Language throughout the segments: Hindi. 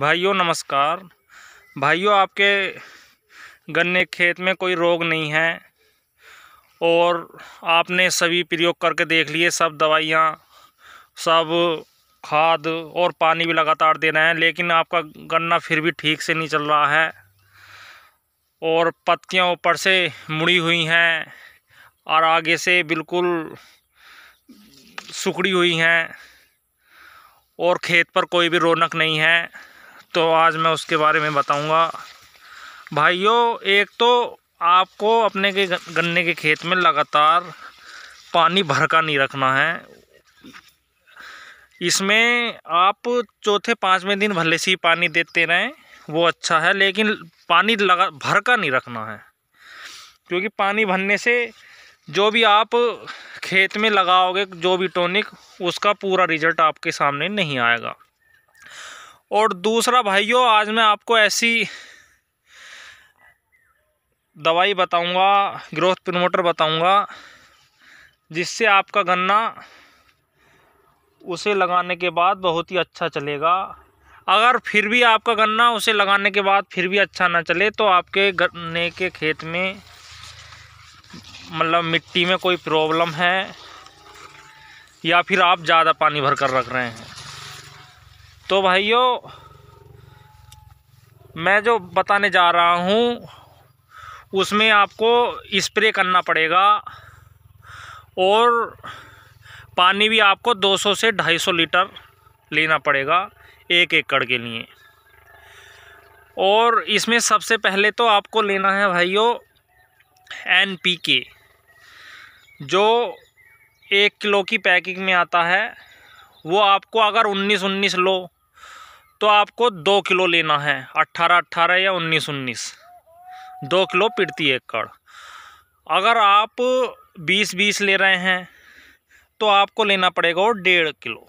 भाइयों नमस्कार भाइयों आपके गन्ने खेत में कोई रोग नहीं है और आपने सभी प्रयोग करके देख लिए सब दवाइयाँ सब खाद और पानी भी लगातार दे रहे हैं लेकिन आपका गन्ना फिर भी ठीक से नहीं चल रहा है और पत्तियाँ ऊपर से मुड़ी हुई हैं और आगे से बिल्कुल सुखड़ी हुई हैं और खेत पर कोई भी रौनक नहीं है तो आज मैं उसके बारे में बताऊंगा भाइयों एक तो आपको अपने के गन्ने के खेत में लगातार पानी भर का नहीं रखना है इसमें आप चौथे पाँचवें दिन भले से ही पानी देते रहें वो अच्छा है लेकिन पानी लगा भर का नहीं रखना है क्योंकि पानी भरने से जो भी आप खेत में लगाओगे जो भी टॉनिक उसका पूरा रिजल्ट आपके सामने नहीं आएगा और दूसरा भाइयों आज मैं आपको ऐसी दवाई बताऊंगा ग्रोथ प्रमोटर बताऊंगा जिससे आपका गन्ना उसे लगाने के बाद बहुत ही अच्छा चलेगा अगर फिर भी आपका गन्ना उसे लगाने के बाद फिर भी अच्छा ना चले तो आपके गन्ने के खेत में मतलब मिट्टी में कोई प्रॉब्लम है या फिर आप ज़्यादा पानी भर कर रख रहे हैं तो भाइयों मैं जो बताने जा रहा हूँ उसमें आपको स्प्रे करना पड़ेगा और पानी भी आपको 200 से 250 लीटर लेना पड़ेगा एक एकड़ के लिए और इसमें सबसे पहले तो आपको लेना है भाइयों एन पी के जो एक किलो की पैकिंग में आता है वो आपको अगर उन्नीस उन्नीस लो तो आपको दो किलो लेना है अट्ठारह अट्ठारह या उन्नीस उन्नीस दो किलो पिड़ती एकड़ अगर आप बीस बीस ले रहे हैं तो आपको लेना पड़ेगा वो डेढ़ किलो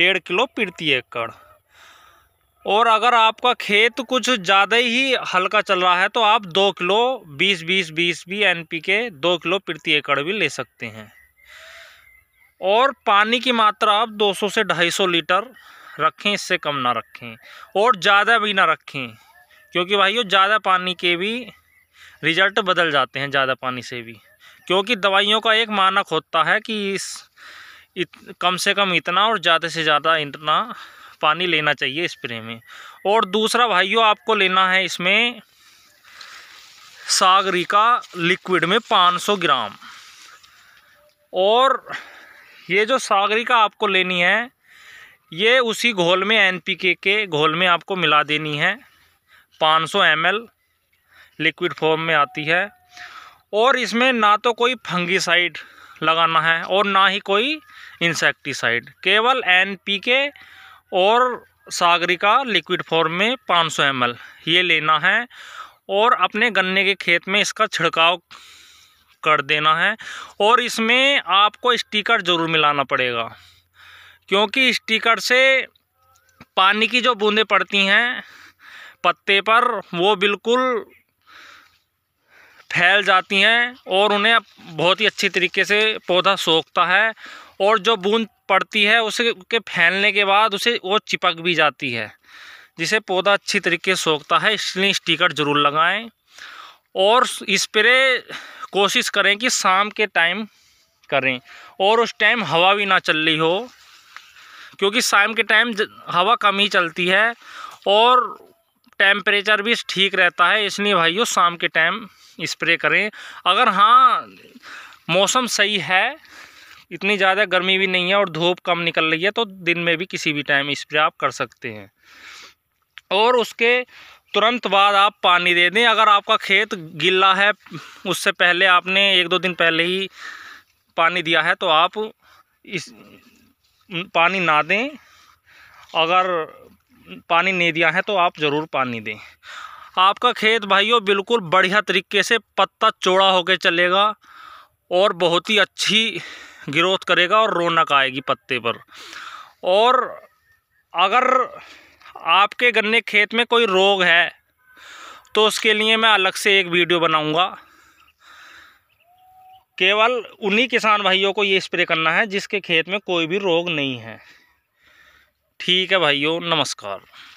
डेढ़ किलो पिड़ती एकड़ और अगर आपका खेत कुछ ज़्यादा ही हल्का चल रहा है तो आप दो किलो बीस बीस बीस भी एन पी के दो किलो प्रति एकड़ भी ले सकते हैं और पानी की मात्रा आप 200 से 250 लीटर रखें इससे कम ना रखें और ज़्यादा भी ना रखें क्योंकि भाइयों ज़्यादा पानी के भी रिजल्ट बदल जाते हैं ज़्यादा पानी से भी क्योंकि दवाइयों का एक मानक होता है कि इस इत, कम से कम इतना और ज़्यादा से ज़्यादा इतना पानी लेना चाहिए स्प्रे में और दूसरा भाइयों आपको लेना है इसमें सागरिका लिक्विड में 500 ग्राम और ये जो सागरिका आपको लेनी है ये उसी घोल में एनपीके के घोल में आपको मिला देनी है 500 सौ लिक्विड फॉर्म में आती है और इसमें ना तो कोई फंगीसाइड लगाना है और ना ही कोई इंसेक्टिसाइड केवल एनपीके और सागरिका लिक्विड फॉर्म में 500 सौ ये लेना है और अपने गन्ने के खेत में इसका छिड़काव कर देना है और इसमें आपको स्टिकर ज़रूर मिलाना पड़ेगा क्योंकि स्टिकर से पानी की जो बूंदें पड़ती हैं पत्ते पर वो बिल्कुल फैल जाती हैं और उन्हें बहुत ही अच्छी तरीके से पौधा सोखता है और जो बूंद पड़ती है उसे के फैलने के बाद उसे वो चिपक भी जाती है जिसे पौधा अच्छी तरीके से सोखता है इसलिए स्टिकर ज़रूर लगाएं और स्प्रे कोशिश करें कि शाम के टाइम करें और उस टाइम हवा भी ना चल रही हो क्योंकि शाम के टाइम हवा कम ही चलती है और टेम्परेचर भी ठीक रहता है इसलिए भाइयों शाम के टाइम स्प्रे करें अगर हाँ मौसम सही है इतनी ज़्यादा गर्मी भी नहीं है और धूप कम निकल रही है तो दिन में भी किसी भी टाइम स्प्रे आप कर सकते हैं और उसके तुरंत बाद आप पानी दे दें अगर आपका खेत गीला है उससे पहले आपने एक दो दिन पहले ही पानी दिया है तो आप इस पानी ना दें अगर पानी नहीं दिया है तो आप ज़रूर पानी दें आपका खेत भाइयों बिल्कुल बढ़िया तरीके से पत्ता चौड़ा होकर चलेगा और बहुत ही अच्छी ग्रोथ करेगा और रौनक आएगी पत्ते पर और अगर आपके गन्ने खेत में कोई रोग है तो उसके लिए मैं अलग से एक वीडियो बनाऊंगा केवल उन्हीं किसान भाइयों को ये स्प्रे करना है जिसके खेत में कोई भी रोग नहीं है ठीक है भाइयों नमस्कार